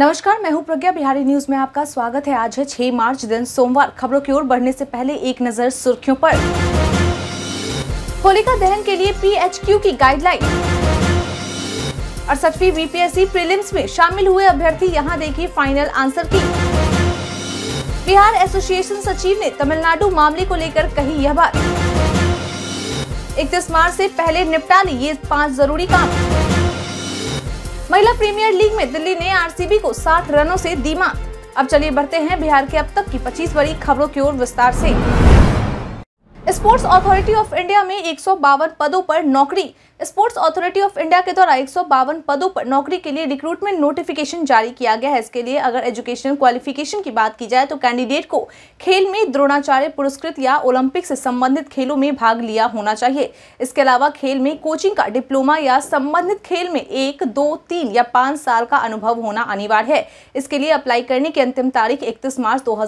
नमस्कार मैं हूं प्रज्ञा बिहारी न्यूज में आपका स्वागत है आज है 6 मार्च दिन सोमवार खबरों की ओर बढ़ने से पहले एक नजर सुर्खियों पर होलिका दहन के लिए पीएचक्यू की गाइडलाइन अड़सठवीं बीपीएससी प्रीलिम्स e में शामिल हुए अभ्यर्थी यहां देखी फाइनल आंसर की बिहार एसोसिएशन सचिव ने तमिलनाडु मामले को लेकर कही यह बात इकतीस मार्च ऐसी पहले निपटा ली ये पाँच जरूरी काम महिला प्रीमियर लीग में दिल्ली ने आरसीबी को सात रनों से दी मात अब चलिए बढ़ते हैं बिहार के अब तक की 25 बड़ी खबरों की ओर विस्तार से स्पोर्ट्स अथॉरिटी ऑफ इंडिया में एक पदों पर नौकरी स्पोर्ट्स अथॉरिटी ऑफ इंडिया के द्वारा एक पदों पर नौकरी के लिए रिक्रूटमेंट नोटिफिकेशन जारी किया गया है इसके लिए अगर एजुकेशनल क्वालिफिकेशन की बात की जाए तो कैंडिडेट को खेल में द्रोणाचार्य पुरस्कृत या ओलंपिक से संबंधित खेलों में भाग लिया होना चाहिए इसके अलावा खेल में कोचिंग का डिप्लोमा या संबंधित खेल में एक दो तीन या पाँच साल का अनुभव होना अनिवार्य है इसके लिए अप्लाई करने की अंतिम तारीख इकतीस मार्च दो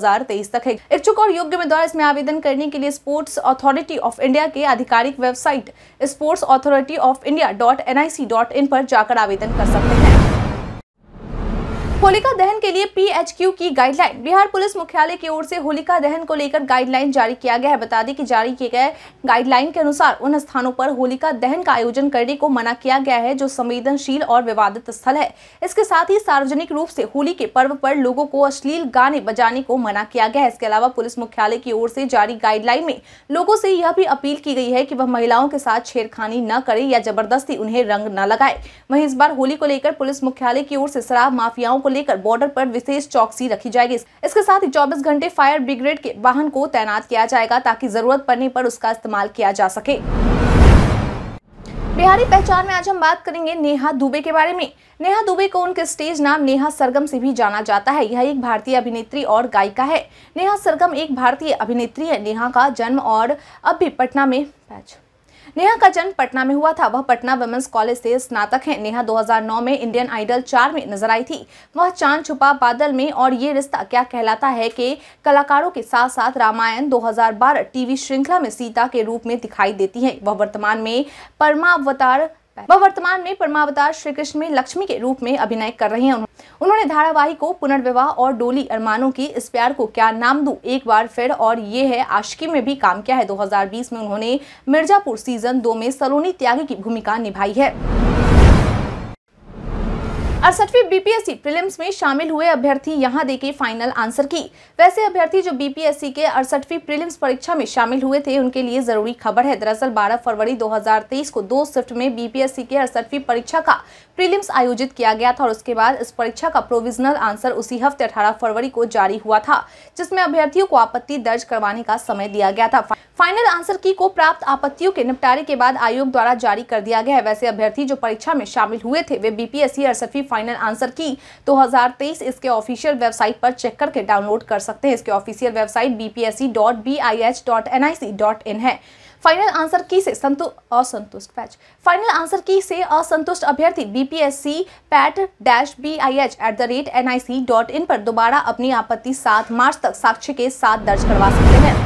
तक है इच्छुक और योग्य उम्मीदवार इसमें आवेदन करने के लिए स्पोर्ट्स अथॉरिटी ऑफ इंडिया के आधिकारिक website sports authority of India dot N I C dot in पर जाकर आवेदन कर सकते हैं होलिका दहन के लिए पीएचक्यू की गाइडलाइन बिहार पुलिस मुख्यालय की ओर से होलिका दहन को लेकर गाइडलाइन जारी किया गया है बता दें कि जारी किए गए गाइडलाइन के अनुसार उन स्थानों पर होलिका दहन का आयोजन करने को मना किया गया है जो संवेदनशील और विवादित स्थल है इसके साथ ही सार्वजनिक रूप से होली के पर्व पर लोगों को अश्लील गाने बजाने को मना किया गया है इसके अलावा पुलिस मुख्यालय की ओर से जारी गाइडलाइन में लोगों से यह भी अपील की गई है कि वह महिलाओं के साथ छेड़खानी न करे या जबरदस्ती उन्हें रंग न लगाए वही इस बार होली को लेकर पुलिस मुख्यालय की ओर से शराब माफियाओं को लेकर बॉर्डर पर विशेष चौकसी रखी जाएगी इसके साथ ही चौबीस घंटे फायर ब्रिगेड के वाहन को तैनात किया जाएगा ताकि जरूरत पड़ने पर उसका इस्तेमाल किया जा सके बिहारी पहचान में आज हम बात करेंगे नेहा दुबे के बारे में नेहा दुबे को उनके स्टेज नाम नेहा सरगम से भी जाना जाता है यह एक भारतीय अभिनेत्री और गायिका है नेहा सरगम एक भारतीय अभिनेत्री है नेहा का जन्म और अब भी पटना में नेहा का जन्म पटना में हुआ था वह पटना वुमेंस कॉलेज से स्नातक है नेहा 2009 में इंडियन आइडल चार में नजर आई थी वह चांद छुपा बादल में और ये रिश्ता क्या कहलाता है कि कलाकारों के साथ साथ रामायण 2012 टीवी श्रृंखला में सीता के रूप में दिखाई देती है वह वर्तमान में परमावतार वह वर्तमान में परमावतार श्री कृष्ण में लक्ष्मी के रूप में अभिनय कर रही है उन्होंने धारावाहिक को पुनर्विवाह और डोली अरमानों की इस प्यार को क्या नाम दू एक बार फिर और ये है आशिकी में भी काम किया है 2020 में उन्होंने मिर्जापुर सीजन दो में सलोनी त्यागी की भूमिका निभाई है अड़सठवीं बीपीएससी प्रीलिम्स में शामिल हुए अभ्यर्थी यहां देखे फाइनल आंसर की वैसे अभ्यर्थी जो बीपीएससी के अड़सठवीं प्रीलिम्स परीक्षा में शामिल हुए थे उनके लिए जरूरी खबर है दरअसल 12 फरवरी 2023 को दो शिफ्ट में बीपीएससी के अड़सठवीं परीक्षा का प्रीलिम्स आयोजित किया गया था और उसके बाद इस परीक्षा का प्रोविजनल आंसर उसी हफ्ते अठारह फरवरी को जारी हुआ था जिसमें अभ्यर्थियों को आपत्ति दर्ज करवाने का समय दिया गया था फाइनल आंसर की को प्राप्त आपत्तियों के निपटारे के बाद आयोग द्वारा जारी कर दिया गया है वैसे अभ्यर्थी जो परीक्षा में शामिल हुए थे वे बीपीएससी अड़सठवीं फाइनल आंसर की तो 2023 इसके ऑफिशियल वेबसाइट पर चेक करके डाउनलोड कर सकते हैं इसके ऑफिशियल वेबसाइट bpsc.bih.nic.in है फाइनल आंसर की से संतु असंतुष्ट पैच फाइनल आंसर की से असंतुष्ट अभ्यर्थी बीपीएससी पैट dash B I H at the rate N I C dot in पर दोबारा अपनी आपत्ति सात मार्च तक साक्ष्य के साथ दर्ज करवा सकते हैं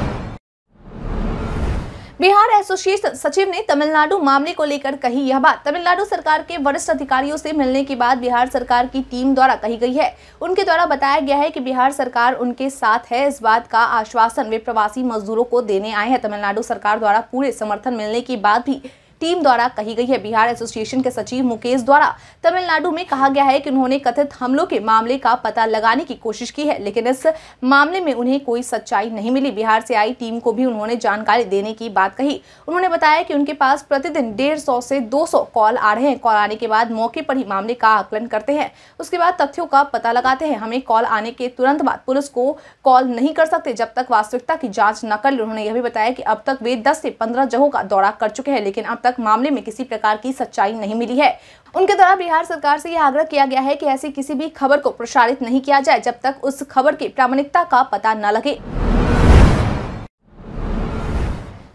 बिहार एसोसिएशन सचिव ने तमिलनाडु मामले को लेकर कही यह बात तमिलनाडु सरकार के वरिष्ठ अधिकारियों से मिलने के बाद बिहार सरकार की टीम द्वारा कही गई है उनके द्वारा बताया गया है कि बिहार सरकार उनके साथ है इस बात का आश्वासन वे प्रवासी मजदूरों को देने आए हैं तमिलनाडु सरकार द्वारा पूरे समर्थन मिलने के बाद भी टीम द्वारा कही गई है बिहार एसोसिएशन के सचिव मुकेश द्वारा तमिलनाडु में कहा गया है कि उन्होंने कथित हमलों के मामले का पता लगाने की कोशिश की है लेकिन इस मामले में उन्हें कोई सच्चाई नहीं मिली बिहार से आई टीम को भी उन्होंने जानकारी देने की बात कही उन्होंने बताया कि उनके पास प्रतिदिन डेढ़ से दो कॉल आ रहे हैं कॉल आने के बाद मौके पर ही मामले का आकलन करते हैं उसके बाद तथ्यों का पता लगाते हैं हमें कॉल आने के तुरंत बाद पुलिस को कॉल नहीं कर सकते जब तक वास्तविकता की जांच न कर उन्होंने यह भी बताया कि अब तक वे 10 से 15 जगहों का दौरा कर चुके हैं लेकिन अब तक मामले में किसी प्रकार की सच्चाई नहीं मिली है उनके द्वारा बिहार सरकार से यह आग्रह किया गया है कि ऐसी किसी भी खबर को प्रसारित नहीं किया जाए जब तक उस खबर की प्रामाणिकता का पता न लगे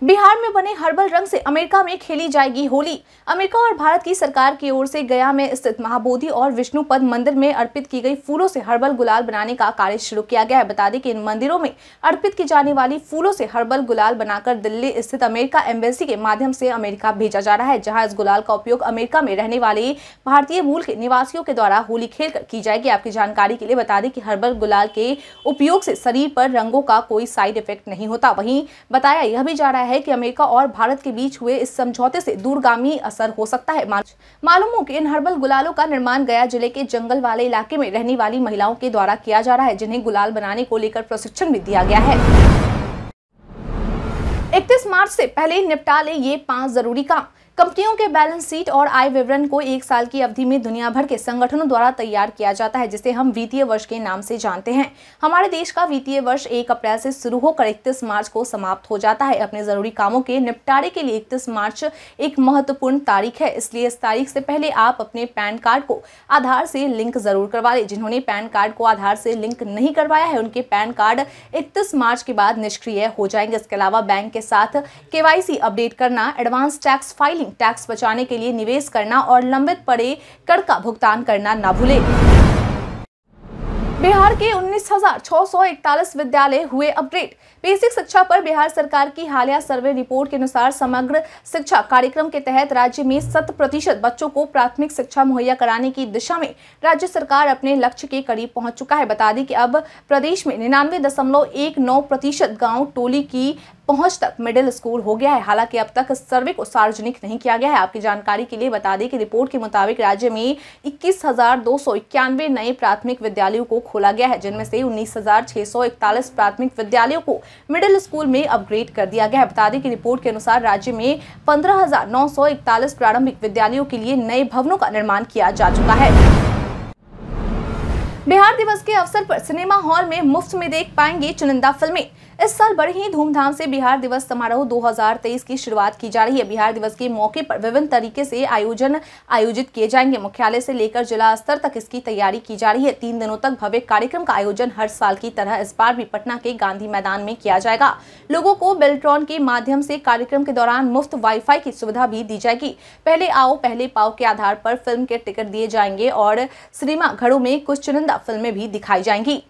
बिहार में बने हर्बल रंग से अमेरिका में खेली जाएगी होली अमेरिका और भारत की सरकार की ओर से गया में स्थित महाबोधि और विष्णु पद मंदिर में अर्पित की गई फूलों से हर्बल गुलाल बनाने का कार्य शुरू किया गया है बता दें कि इन मंदिरों में अर्पित की जाने वाली फूलों से हर्बल गुलाल बनाकर दिल्ली स्थित अमेरिका एम्बेसी के माध्यम से अमेरिका भेजा जा रहा है जहाँ इस गुलाल का उपयोग अमेरिका में रहने वाले भारतीय मूल के निवासियों के द्वारा होली खेल की जाएगी आपकी जानकारी के लिए बता दें कि हर्बल गुलाल के उपयोग से शरीर पर रंगों का कोई साइड इफेक्ट नहीं होता वहीं बताया यह भी जा रहा है है कि अमेरिका और भारत के बीच हुए इस समझौते से दूरगामी असर हो सकता है मालूम हो कि इन हर्बल गुलालों का निर्माण गया जिले के जंगल वाले इलाके में रहने वाली महिलाओं के द्वारा किया जा रहा है जिन्हें गुलाल बनाने को लेकर प्रशिक्षण भी दिया गया है इकतीस मार्च से पहले निपटा ले ये पांच जरूरी काम कंपनियों के बैलेंस शीट और आय विवरण को एक साल की अवधि में दुनिया भर के संगठनों द्वारा तैयार किया जाता है जिसे हम वित्तीय वर्ष के नाम से जानते हैं हमारे देश का वित्तीय वर्ष एक अप्रैल से शुरू होकर इकतीस मार्च को समाप्त हो जाता है अपने जरूरी कामों के निपटारे के लिए इकतीस मार्च एक महत्वपूर्ण तारीख है इसलिए इस तारीख से पहले आप अपने पैन कार्ड को आधार से लिंक जरूर करवा लें जिन्होंने पैन कार्ड को आधार से लिंक नहीं करवाया है उनके पैन कार्ड इकतीस मार्च के बाद निष्क्रिय हो जाएंगे इसके अलावा बैंक के साथ केवाईसी अपडेट करना एडवांस टैक्स फाइलिंग टैक्स बचाने के लिए निवेश करना और लंबित पड़े कर का भुगतान करना न भूले बिहार के 19,641 विद्यालय हुए अपग्रेड बेसिक शिक्षा पर बिहार सरकार की हालिया सर्वे रिपोर्ट के अनुसार समग्र शिक्षा कार्यक्रम के तहत राज्य में शत प्रतिशत बच्चों को प्राथमिक शिक्षा मुहैया कराने की दिशा में राज्य सरकार अपने लक्ष्य के करीब पहुंच चुका है बता दें कि अब प्रदेश में निन्यानवे दशमलव एक नौ प्रतिशत गाँव टोली की पहुंच तक मिडिल स्कूल हो गया है हालांकि अब तक सर्वे को सार्वजनिक नहीं किया गया है आपकी जानकारी के लिए बता दें कि रिपोर्ट के मुताबिक राज्य में इक्कीस नए प्राथमिक विद्यालयों को खोला गया है जिनमें से उन्नीस प्राथमिक विद्यालयों को मिडिल स्कूल में अपग्रेड कर दिया गया है बता दें कि रिपोर्ट के अनुसार राज्य में पंद्रह प्रारंभिक विद्यालयों के लिए नए भवनों का निर्माण किया जा चुका है बिहार दिवस के अवसर पर सिनेमा हॉल में मुफ्त में देख पाएंगे चुनिंदा फिल्में इस साल बड़े ही धूमधाम से बिहार दिवस समारोह 2023 की शुरुआत की जा रही है बिहार दिवस के मौके पर विभिन्न तरीके से आयोजन आयोजित किए जाएंगे मुख्यालय से लेकर जिला स्तर तक इसकी तैयारी की जा रही है तीन दिनों तक भव्य कार्यक्रम का आयोजन हर साल की तरह इस बार भी पटना के गांधी मैदान में किया जाएगा लोगों को बेल्ट्रॉन के माध्यम से कार्यक्रम के दौरान मुफ्त वाई की सुविधा भी दी जाएगी पहले आओ पहले पाओ के आधार पर फिल्म के टिकट दिए जाएंगे और सिनेमा घरों में कुछ चुनिंदा आइंदा फिल्में भी दिखाई जाएंगी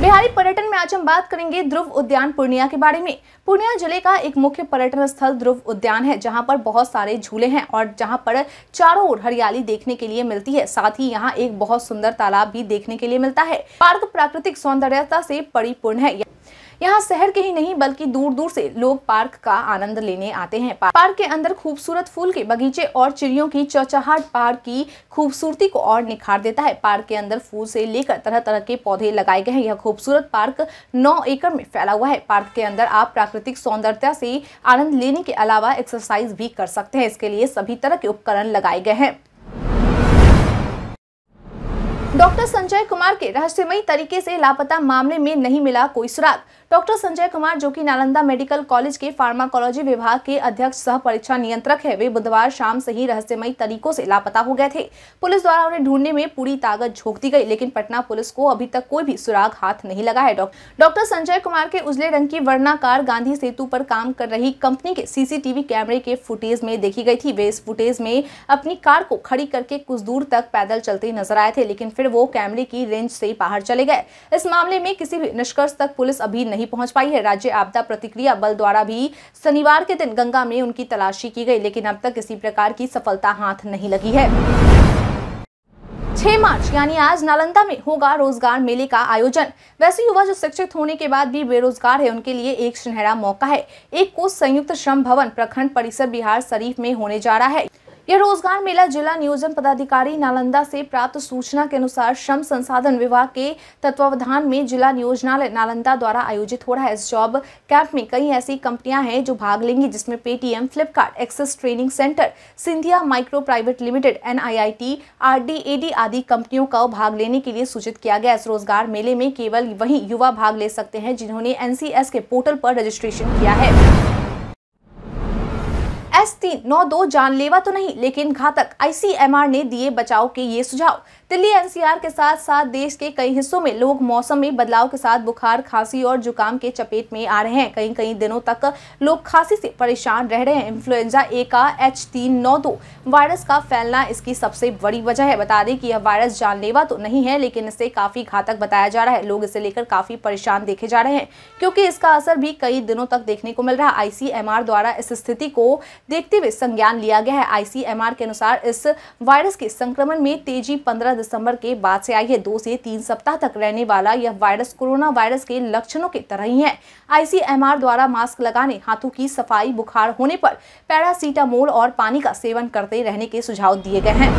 बिहारी पर्यटन में आज हम बात करेंगे ध्रुव उद्यान पूर्णिया के बारे में पूर्णिया जिले का एक मुख्य पर्यटन स्थल ध्रुव उद्यान है जहां पर बहुत सारे झूले हैं और जहां पर चारों ओर हरियाली देखने के लिए मिलती है साथ ही यहां एक बहुत सुंदर तालाब भी देखने के लिए मिलता है पार्क प्राकृतिक सौंदर्यता से परिपूर्ण है यहाँ शहर के ही नहीं बल्कि दूर दूर से लोग पार्क का आनंद लेने आते हैं पार्क के अंदर खूबसूरत फूल के बगीचे और चिड़ियों की चौचाहट पार्क की खूबसूरती को और निखार देता है पार्क के अंदर फूल से लेकर तरह तरह के पौधे लगाए गए हैं यह खूबसूरत पार्क नौ एकड़ में फैला हुआ है पार्क के अंदर आप प्राकृतिक सौंदर्यता से आनंद लेने के अलावा एक्सरसाइज भी कर सकते हैं इसके लिए सभी तरह के उपकरण लगाए गए हैं डॉक्टर संजय कुमार के रहस्यमयी तरीके से लापता मामले में नहीं मिला कोई सुराग डॉक्टर संजय कुमार जो कि नालंदा मेडिकल कॉलेज के फार्माकोलॉजी विभाग के अध्यक्ष सह परीक्षा नियंत्रक है वे बुधवार शाम से ही रहस्यमयी तरीकों से लापता हो गए थे पुलिस द्वारा उन्हें ढूंढने में पूरी ताकत झोंक दी गई लेकिन पटना पुलिस को अभी तक कोई भी सुराग हाथ नहीं लगा है डॉक्टर संजय कुमार के उजले रंग की वर्णाकार गांधी सेतु पर काम कर रही कंपनी के सीसीटीवी कैमरे के फुटेज में देखी गई थी वे इस फुटेज में अपनी कार को खड़ी करके कुछ दूर तक पैदल चलते नजर आए थे लेकिन फिर फिर वो कैमरे की रेंज से बाहर चले गए इस मामले में किसी भी निष्कर्ष तक पुलिस अभी नहीं पहुंच पाई है राज्य आपदा प्रतिक्रिया बल द्वारा भी शनिवार के दिन गंगा में उनकी तलाशी की गई लेकिन अब तक किसी प्रकार की सफलता हाथ नहीं लगी है छह मार्च यानी आज नालंदा में होगा रोजगार मेले का आयोजन वैसे युवा जो शिक्षित होने के बाद भी बेरोजगार है उनके लिए एक सुनहरा मौका है एक को संयुक्त श्रम भवन प्रखंड परिसर बिहार शरीफ में होने जा रहा है यह रोजगार मेला जिला नियोजन पदाधिकारी नालंदा से प्राप्त सूचना के अनुसार श्रम संसाधन विभाग के तत्वावधान में जिला नियोजनालय नालंदा द्वारा आयोजित हो रहा इस जॉब कैंप में कई ऐसी कंपनियां हैं जो भाग लेंगी जिसमें Paytm Flipkart Access training centre Scindia micro private limited N I आदि कंपनियों का भाग लेने के लिए सूचित किया गया इस रोजगार मेले में केवल वही युवा भाग ले सकते हैं जिन्होंने एनसीएस के पोर्टल पर रजिस्ट्रेशन किया है एस तीन नौ दो जानलेवा तो नहीं लेकिन घातक आईसीएमआर ने दिए बचाव के ये सुझाव दिल्ली एनसीआर के साथ साथ देश के कई हिस्सों में लोग मौसम में बदलाव के साथ बुखार खांसी और जुकाम के चपेट में आ रहे हैं कई कई दिनों तक लोग खांसी से परेशान रह रहे हैं इन्फ्लुएंजा ए का एच तीन नौ दो वायरस का फैलना इसकी सबसे बड़ी वजह है बता दें कि यह वायरस जानलेवा तो नहीं है लेकिन इसे काफी घातक बताया जा रहा है लोग इसे लेकर काफी परेशान देखे जा रहे हैं क्योंकि इसका असर भी कई दिनों तक देखने को मिल रहा है आईसीएमआर द्वारा इस स्थिति को देख देखते हुए संज्ञान लिया गया है आईसीएमआर के अनुसार इस वायरस के संक्रमण में तेजी 15 दिसंबर के बाद से आई है दो से तीन सप्ताह तक रहने वाला यह वायरस कोरोना वायरस के लक्षणों की तरह ही है आईसीएमआर द्वारा मास्क लगाने हाथों की सफाई बुखार होने पर पैरासीटामोल और पानी का सेवन करते रहने के सुझाव दिए गए हैं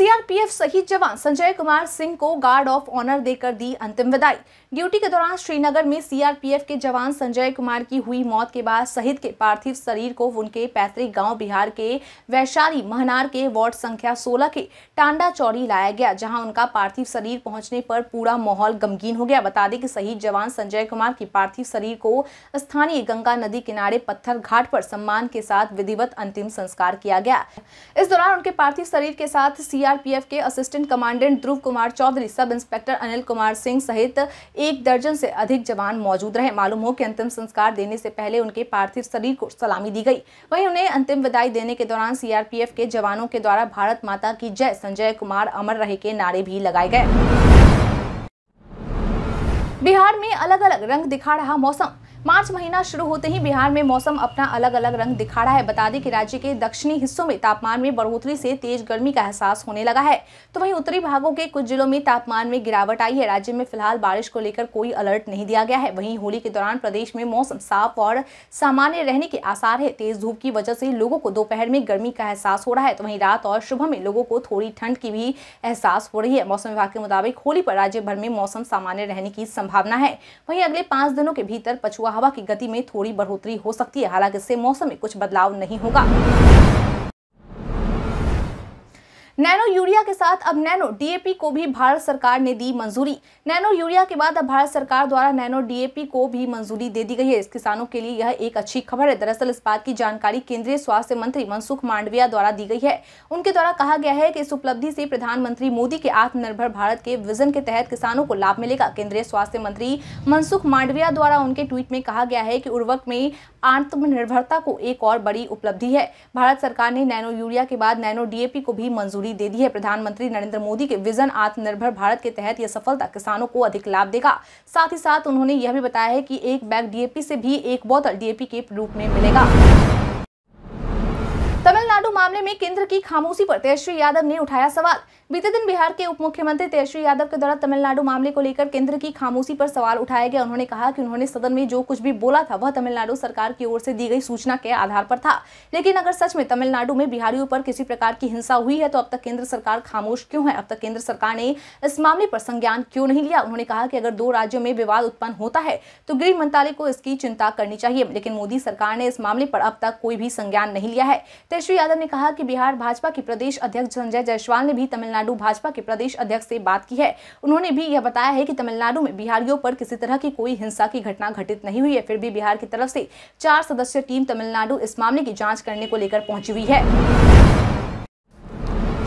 सीआरपीएफ शहीद जवान संजय कुमार सिंह को गार्ड ऑफ ऑनर देकर दी अंतिम विदाई ड्यूटी के दौरान श्रीनगर में सीआरपीएफ के जवान संजय कुमार की हुई मौत के बाद शहीद के पार्थिव शरीर को उनके पैतृक गांव बिहार के वैशाली महनार के वार्ड संख्या 16 के टांडा चौड़ी लाया गया जहां उनका पार्थिव शरीर पहुंचने पर पूरा माहौल गमगीन हो गया बता दें कि शहीद जवान संजय कुमार की पार्थिव शरीर को स्थानीय गंगा नदी किनारे पत्थर घाट पर सम्मान के साथ विधिवत अंतिम संस्कार किया गया इस दौरान उनके पार्थिव शरीर के साथ सीआर सीआरपीएफ के assistant commandant Dhruv Kumar Chaudhary sub inspector Anil Kumar Singh सहित एक दर्जन से अधिक जवान मौजूद रहे मालूम हो कि अंतिम संस्कार देने से पहले उनके पार्थिव शरीर को सलामी दी गई वहीं उन्हें अंतिम विदाई देने के दौरान सीआरपीएफ के जवानों के द्वारा भारत माता की जय संजय कुमार अमर रहे के नारे भी लगाए गए बिहार में अलग अलग रंग दिखा रहा मौसम मार्च महीना शुरू होते ही बिहार में मौसम अपना अलग अलग रंग दिखा रहा है बता दें कि राज्य के दक्षिणी हिस्सों में तापमान में बढ़ोतरी से तेज गर्मी का एहसास होने लगा है तो वहीं उत्तरी भागों के कुछ जिलों में तापमान में गिरावट आई है राज्य में फिलहाल बारिश को लेकर कोई अलर्ट नहीं दिया गया है वहीं होली के दौरान प्रदेश में मौसम साफ और सामान्य रहने के आसार है तेज धूप की वजह से लोगों को दोपहर में गर्मी का एहसास हो रहा है तो वहीं रात और सुबह में लोगों को थोड़ी ठंड की भी एहसास हो रही है मौसम विभाग के मुताबिक होली पर राज्य भर में मौसम सामान्य रहने की संभावना है वहीं अगले पांच दिनों के भीतर पछुआ हवा की गति में थोड़ी बढ़ोतरी हो सकती है हालांकि इससे मौसम में कुछ बदलाव नहीं होगा नैनो यूरिया के साथ अब नैनो डीएपी को भी भारत सरकार ने दी मंजूरी नैनो यूरिया के बाद अब भारत सरकार द्वारा नैनो डीएपी को भी मंजूरी दे दी गई है इस किसानों के लिए यह एक अच्छी खबर है दरअसल इस बात की जानकारी केंद्रीय स्वास्थ्य मंत्री मनसुख मांडविया द्वारा दी गई है उनके द्वारा कहा गया है की इस उपलब्धि से प्रधानमंत्री मोदी के आत्मनिर्भर भारत के विजन के तहत किसानों को लाभ मिलेगा केंद्रीय स्वास्थ्य मंत्री मनसुख मांडविया द्वारा उनके ट्वीट में कहा गया है की उर्वक में आत्मनिर्भरता को एक और बड़ी उपलब्धि है भारत सरकार ने नैनो यूरिया के बाद नैनो डीएपी को भी मंजूरी दे दी है प्रधानमंत्री नरेंद्र मोदी के विजन आत्मनिर्भर भारत के तहत यह सफलता किसानों को अधिक लाभ देगा साथ ही साथ उन्होंने यह भी बताया है कि एक बैग डीएपी से भी एक बोतल डीएपी के रूप में मिलेगा मामले में केंद्र की खामोशी पर तेजस्वी यादव ने उठाया सवाल बीते दिन बिहार के उप मुख्यमंत्री तेजस्वी यादव के द्वारा तमिलनाडु मामले को लेकर केंद्र की खामोशी पर सवाल उठाया गया उन्होंने कहा कि उन्होंने सदन में जो कुछ भी बोला था वह तमिलनाडु सरकार की ओर से दी गई सूचना के आधार पर था लेकिन अगर सच में तमिलनाडु में बिहारियों पर किसी प्रकार की हिंसा हुई है तो अब तक केंद्र सरकार खामोश क्यों है अब तक केंद्र सरकार ने इस मामले पर संज्ञान क्यों नहीं लिया उन्होंने कहा कि अगर दो राज्यों में विवाद उत्पन्न होता है तो गृह मंत्रालय को इसकी चिंता करनी चाहिए लेकिन मोदी सरकार ने इस मामले पर अब तक कोई भी संज्ञान नहीं लिया है तेजस्वी यादव ने कहा कि बिहार भाजपा के प्रदेश अध्यक्ष संजय जायसवाल ने भी तमिलनाडु भाजपा के प्रदेश अध्यक्ष से बात की है उन्होंने भी यह बताया है कि तमिलनाडु में बिहारियों पर किसी तरह की कोई हिंसा की घटना घटित नहीं हुई है फिर भी बिहार की तरफ से चार सदस्यीय टीम तमिलनाडु इस मामले की जाँच करने को लेकर पहुंची हुई है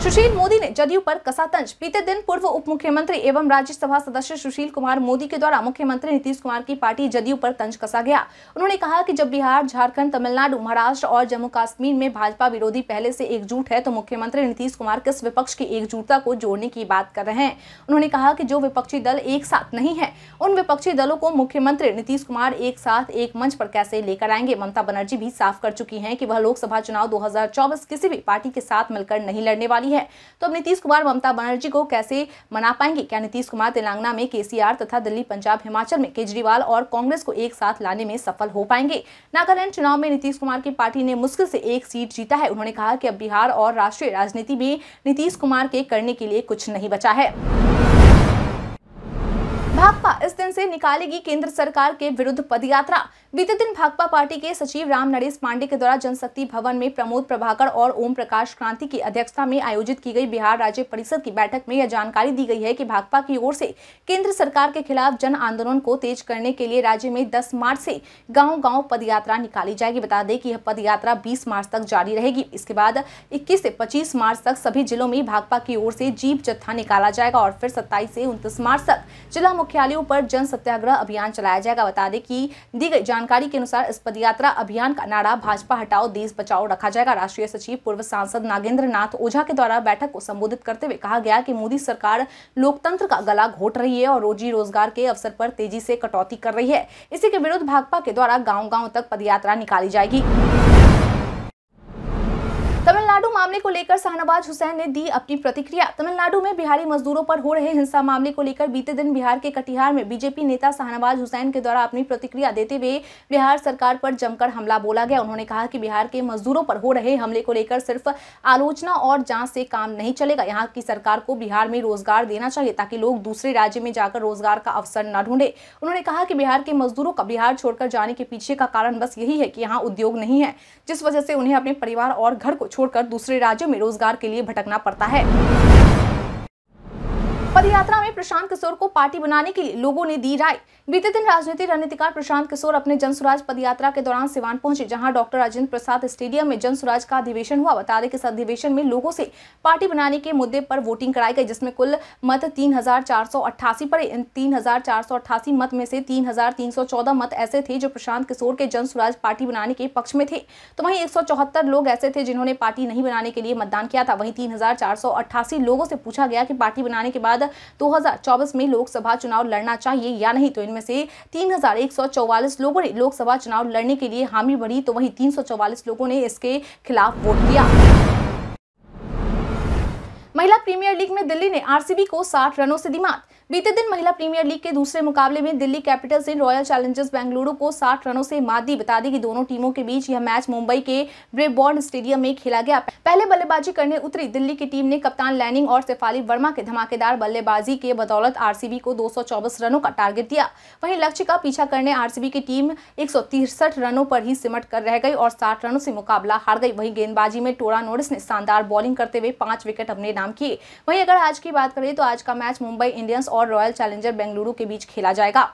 सुशील मोदी ने जदयू पर कसा तंज बीते दिन पूर्व उप मुख्यमंत्री एवं राज्यसभा सदस्य सुशील कुमार मोदी के द्वारा मुख्यमंत्री नीतीश कुमार की पार्टी जदयू पर तंज कसा गया उन्होंने कहा कि जब बिहार झारखंड तमिलनाडु महाराष्ट्र और जम्मू कश्मीर में भाजपा विरोधी पहले से एकजुट है तो मुख्यमंत्री नीतीश कुमार किस विपक्ष की एकजुटता को जोड़ने की बात कर रहे हैं उन्होंने कहा की जो विपक्षी दल एक साथ नहीं है उन विपक्षी दलों को मुख्यमंत्री नीतीश कुमार एक साथ एक मंच पर कैसे लेकर आएंगे ममता बनर्जी भी साफ कर चुकी है की वह लोकसभा चुनाव दो किसी भी पार्टी के साथ मिलकर नहीं लड़ने वाली है तो अब नीतीश कुमार ममता बनर्जी को कैसे मना पाएंगे क्या नीतीश कुमार तेलंगाना में केसीआर तथा दिल्ली पंजाब हिमाचल में केजरीवाल और कांग्रेस को एक साथ लाने में सफल हो पाएंगे नागालैंड चुनाव में नीतीश कुमार की पार्टी ने मुश्किल से एक सीट जीता है उन्होंने कहा कि अब बिहार और राष्ट्रीय राजनीति में नीतीश कुमार के करने के लिए कुछ नहीं बचा है भाकपा इस दिन से निकालेगी केंद्र सरकार के विरुद्ध पदयात्रा बीते दिन भाकपा पार्टी के सचिव राम नरेश पांडे के द्वारा जनशक्ति भवन में प्रमोद प्रभाकर और ओम प्रकाश क्रांति की अध्यक्षता में आयोजित की गई बिहार राज्य परिषद की बैठक में यह जानकारी दी गई है कि भाकपा की ओर से केंद्र सरकार के खिलाफ जन आंदोलन को तेज करने के लिए राज्य में दस मार्च से गाँव गाँव पदयात्रा निकाली जाएगी बता दें कि यह पदयात्रा बीस मार्च तक जारी रहेगी इसके बाद इक्कीस से पच्चीस मार्च तक सभी जिलों में भाकपा की ओर से जीप जत्था निकाला जाएगा और फिर सत्ताईस से उन्तीस मार्च तक जिला मुख्यालयों पर जन सत्याग्रह अभियान चलाया जाएगा बता दें कि दी गई जानकारी के अनुसार इस पदयात्रा अभियान का नारा भाजपा हटाओ देश बचाओ रखा जाएगा राष्ट्रीय सचिव पूर्व सांसद नागेंद्र नाथ ओझा के द्वारा बैठक को संबोधित करते हुए कहा गया की मोदी सरकार लोकतंत्र का गला घोट रही है और रोजी रोजगार के अवसर पर तेजी से कटौती कर रही है इसी के विरुद्ध भाजपा के द्वारा गाँव गाँव तक पदयात्रा निकाली जाएगी मामले को लेकर शाहनवाज हुसैन ने दी अपनी प्रतिक्रिया तमिलनाडु में बिहारी मजदूरों पर हो रहे हिंसा मामले को लेकर बीते दिन बिहार के कटिहार में बीजेपी नेता शाहनवाज हुसैन के द्वारा अपनी प्रतिक्रिया देते हुए बिहार सरकार पर जमकर हमला बोला गया उन्होंने कहा कि बिहार के मजदूरों पर हो रहे हमले को लेकर सिर्फ आलोचना और जाँच से काम नहीं चलेगा यहाँ की सरकार को बिहार में रोजगार देना चाहिए ताकि लोग दूसरे राज्य में जाकर रोजगार का अवसर न ढूंढे उन्होंने कहा कि बिहार के मजदूरों का बिहार छोड़कर जाने के पीछे का कारण बस यही है कि यहाँ उद्योग नहीं है जिस वजह से उन्हें अपने परिवार और घर को छोड़कर दूसरे दूसरे राज्यों में रोजगार के लिए भटकना पड़ता है पदयात्रा में प्रशांत किशोर को पार्टी बनाने के लिए लोगों ने दी राय बीते दिन राजनीति रणनीतिकार प्रशांत किशोर अपने जनसुराज पदयात्रा के दौरान सिवान पहुंचे जहां डॉक्टर राजेंद्र प्रसाद स्टेडियम में जनसुराज का अधिवेशन हुआ बता दें कि इस अधिवेशन में लोगों से पार्टी बनाने के मुद्दे पर वोटिंग कराई गई जिसमें कुल मत तीन पड़े इन तीन मत में से तीन मत ऐसे थे जो प्रशांत किशोर के जनसुराज पार्टी बनाने के पक्ष में थे तो वहीं एक लोग ऐसे थे जिन्होंने पार्टी नहीं बनाने के लिए मतदान किया था वहीं तीन लोगों से पूछा गया कि पार्टी बनाने के बाद 2024 में लोकसभा चुनाव लड़ना चाहिए या नहीं तो इनमें से तीन लोगों ने लोकसभा चुनाव लड़ने के लिए हामी भरी तो वहीं तीन लोगों ने इसके खिलाफ वोट दिया महिला प्रीमियर लीग में दिल्ली ने आरसीबी को 60 रनों से दिमाग बीते दिन महिला प्रीमियर लीग के दूसरे मुकाबले में दिल्ली कैपिटल्स ने रॉयल चैलेंजर्स बेंगलुरु को 60 रनों से मात दी बता दी कि दोनों टीमों के बीच यह मैच मुंबई के ब्रेबॉर्न स्टेडियम में खेला गया पहले बल्लेबाजी करने उतरी दिल्ली की टीम ने कप्तान लैनिंग और सेफाली वर्मा के धमाकेदार बल्लेबाजी के बदौलत आर को दो रनों का टारगेट दिया वहीं लक्ष्य का पीछा करने आर की टीम एक रनों पर ही सिमट कर रह गई और साठ रनों से मुकाबला हार गई वहीं गेंदबाजी में टोरा नोरिस ने शानदार बॉलिंग करते हुए पांच विकेट अपने नाम किए वहीं अगर आज की बात करें तो आज का मैच मुंबई इंडियंस और रॉयल चैलेंजर बेंगलुरु के बीच खेला जाएगा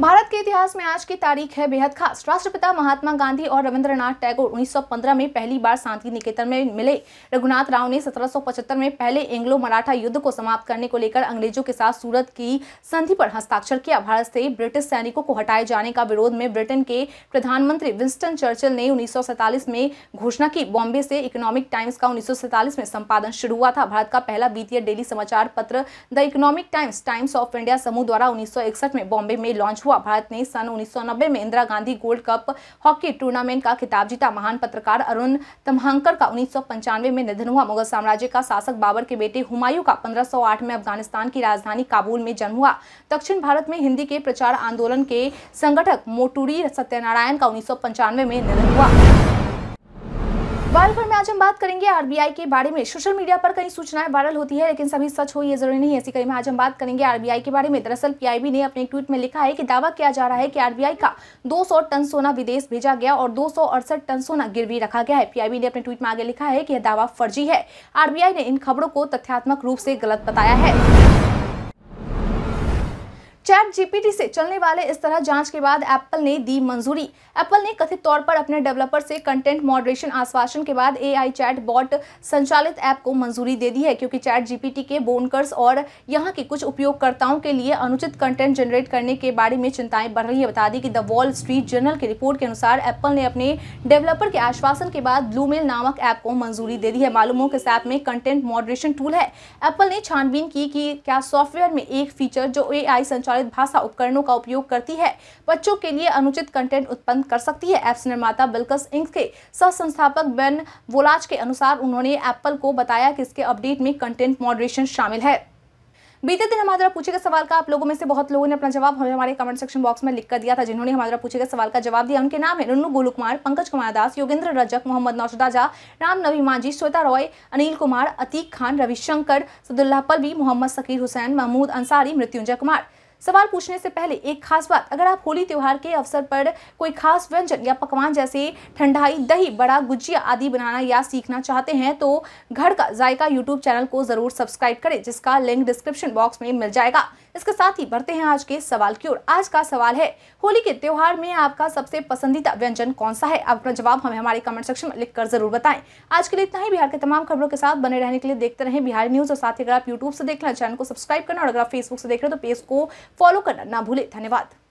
भारत के इतिहास में आज की तारीख है बेहद खास राष्ट्रपिता महात्मा गांधी और रविंद्रनाथ टैगोर 1915 में पहली बार शांति निकेतन में मिले रघुनाथ राव ने 1775 में पहले एंग्लो मराठा युद्ध को समाप्त करने को लेकर अंग्रेजों के साथ सूरत की संधि पर हस्ताक्षर किया भारत से ब्रिटिश सैनिकों को हटाए जाने का विरोध में ब्रिटेन के प्रधानमंत्री विंस्टन चर्चिल ने उन्नीस में घोषणा की बॉम्बे से इकोनॉमिक टाइम्स का उन्नीस में संपादन शुरू हुआ था भारत का पहला वित्तीय डेली समाचार पत्र the Economic Times Times of India समूह द्वारा उन्नीस में बॉम्बे में लॉन्च हुआ भारत ने सन उन्नीस में Indira Gandhi gold cup hockey tournament का खिताब जीता महान पत्रकार अरुण तमहंकर का उन्नीस में निधन हुआ मुगल साम्राज्य का शासक बाबर के बेटे हुमायूं का 1508 में अफगानिस्तान की राजधानी काबुल में जन्म हुआ दक्षिण भारत में हिंदी के प्रचार आंदोलन के संगठक मोटूरी सत्यनारायण का उन्नीस में निधन हुआ वालपुर में आज हम बात करेंगे आरबीआई के बारे में सोशल मीडिया पर कई सूचनाएं वायरल होती है लेकिन सभी सच हो ये जरूरी नहीं ऐसी कड़ी में आज हम बात करेंगे आरबीआई के बारे में दरअसल पीआईबी ने अपने ट्वीट में लिखा है कि दावा किया जा रहा है कि आरबीआई का 200 टन सोना विदेश भेजा गया और दो टन सोना गिरवी रखा गया है पीआईबी ने अपने ट्वीट में आगे लिखा है कि यह दावा फर्जी है आरबीआई ने इन खबरों को तथ्यात्मक रूप से गलत बताया है चैट जीपीटी से चलने वाले इस तरह जांच के बाद एप्पल ने दी मंजूरी एप्पल ने कथित तौर पर अपने डेवलपर से कंटेंट मॉडरेशन आश्वासन के बाद एआई चैट बॉट संचालित ऐप को मंजूरी दे दी है क्योंकि चैट जीपीटी के बोनकर्स और यहां के कुछ उपयोगकर्ताओं के लिए अनुचित कंटेंट जनरेट करने के बारे में चिंताएं बढ़ रही है बता दी कि द वॉल स्ट्रीट जर्नल की रिपोर्ट के अनुसार एप्पल ने अपने डेवलपर के आश्वासन के बाद ब्लूमेल नामक ऐप को मंजूरी दे दी है मालूम हो कि इस ऐप में कंटेंट मॉडरेशन टूल है एप्पल ने छानबीन की कि क्या सॉफ्टवेयर में एक फीचर जो ए संचालित संचालित भाषा उपकरणों का उपयोग करती है बच्चों के लिए अनुचित कंटेंट उत्पन्न कर सकती है एप्स निर्माता बिल्कस इंक के सह संस्थापक बेन वोलाज के अनुसार उन्होंने एप्पल को बताया कि इसके अपडेट में कंटेंट मॉडरेशन शामिल है बीते दिन हमारे द्वारा पूछे गए सवाल का आप लोगों में से बहुत लोगों ने अपना जवाब हमें हमारे कमेंट सेक्शन बॉक्स में लिखकर दिया था जिन्होंने हमारे द्वारा पूछे गए सवाल का जवाब दिया उनके नाम है रुन्नू गोलू कुमार पंकज कुमार दास योगेंद्र रजक मोहम्मद नौशद झा राम नवी मांझी श्वेता रॉय अनिल कुमार अतीक खान रविशंकर सदुल्लाह पलवी मोहम्मद सकीर हुसैन महमूद अंसारी मृत्युंजय कुमार सवाल पूछने से पहले एक खास बात अगर आप होली त्यौहार के अवसर पर कोई खास व्यंजन या पकवान जैसे ठंडाई दही बड़ा गुजिया आदि बनाना या सीखना चाहते हैं तो घर का जायका यूट्यूब चैनल को जरूर सब्सक्राइब करें जिसका लिंक डिस्क्रिप्शन बॉक्स में मिल जाएगा इसके साथ ही बढ़ते हैं आज के सवाल की ओर आज का सवाल है होली के त्योहार में आपका सबसे पसंदीदा व्यंजन कौन सा है अपना जवाब हमें हमारे कमेंट सेक्शन में लिखकर जरूर बताएं आज के लिए इतना ही बिहार के तमाम खबरों के साथ बने रहने के लिए देखते रहे बिहार न्यूज और साथ ही अगर आप यूट्यूब से देख रहे चैनल को सब्सक्राइब करना और अगर आप फेसबुक से देख रहे हो तो पेज को फॉलो करना ना भूले धन्यवाद